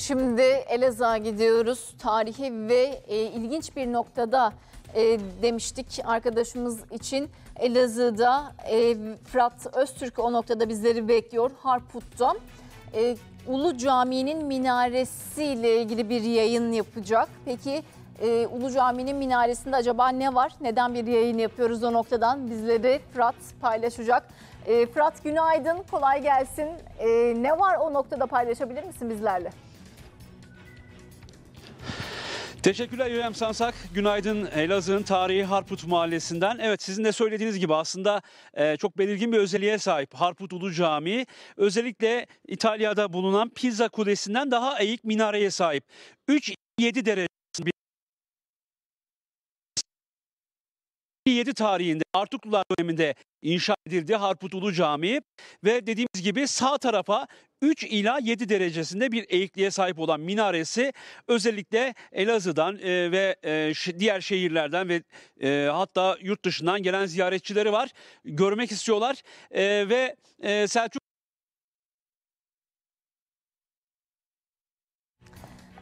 Şimdi Elazığ'a gidiyoruz. Tarihi ve e, ilginç bir noktada e, demiştik arkadaşımız için. Elazığ'da e, Fırat Öztürk o noktada bizleri bekliyor. Harput'ta e, Ulu Cami'nin minaresiyle ilgili bir yayın yapacak. Peki e, Ulu Cami'nin minaresinde acaba ne var? Neden bir yayın yapıyoruz o noktadan? Bizleri Fırat paylaşacak. E, Fırat günaydın, kolay gelsin. E, ne var o noktada paylaşabilir misin bizlerle? Teşekkürler Yüem Sansak. Günaydın Elazığ'ın tarihi Harput Mahallesi'nden. Evet sizin de söylediğiniz gibi aslında e, çok belirgin bir özelliğe sahip Harput Ulu Camii. Özellikle İtalya'da bulunan Pizza Kulesi'nden daha eğik minareye sahip. 3-7 derece 2007 tarihinde Artuklular döneminde inşa edildi Ulu Camii ve dediğimiz gibi sağ tarafa 3 ila 7 derecesinde bir eğikliğe sahip olan minaresi özellikle Elazığ'dan e, ve e, diğer şehirlerden ve e, hatta yurt dışından gelen ziyaretçileri var. Görmek istiyorlar e, ve e, Selçuk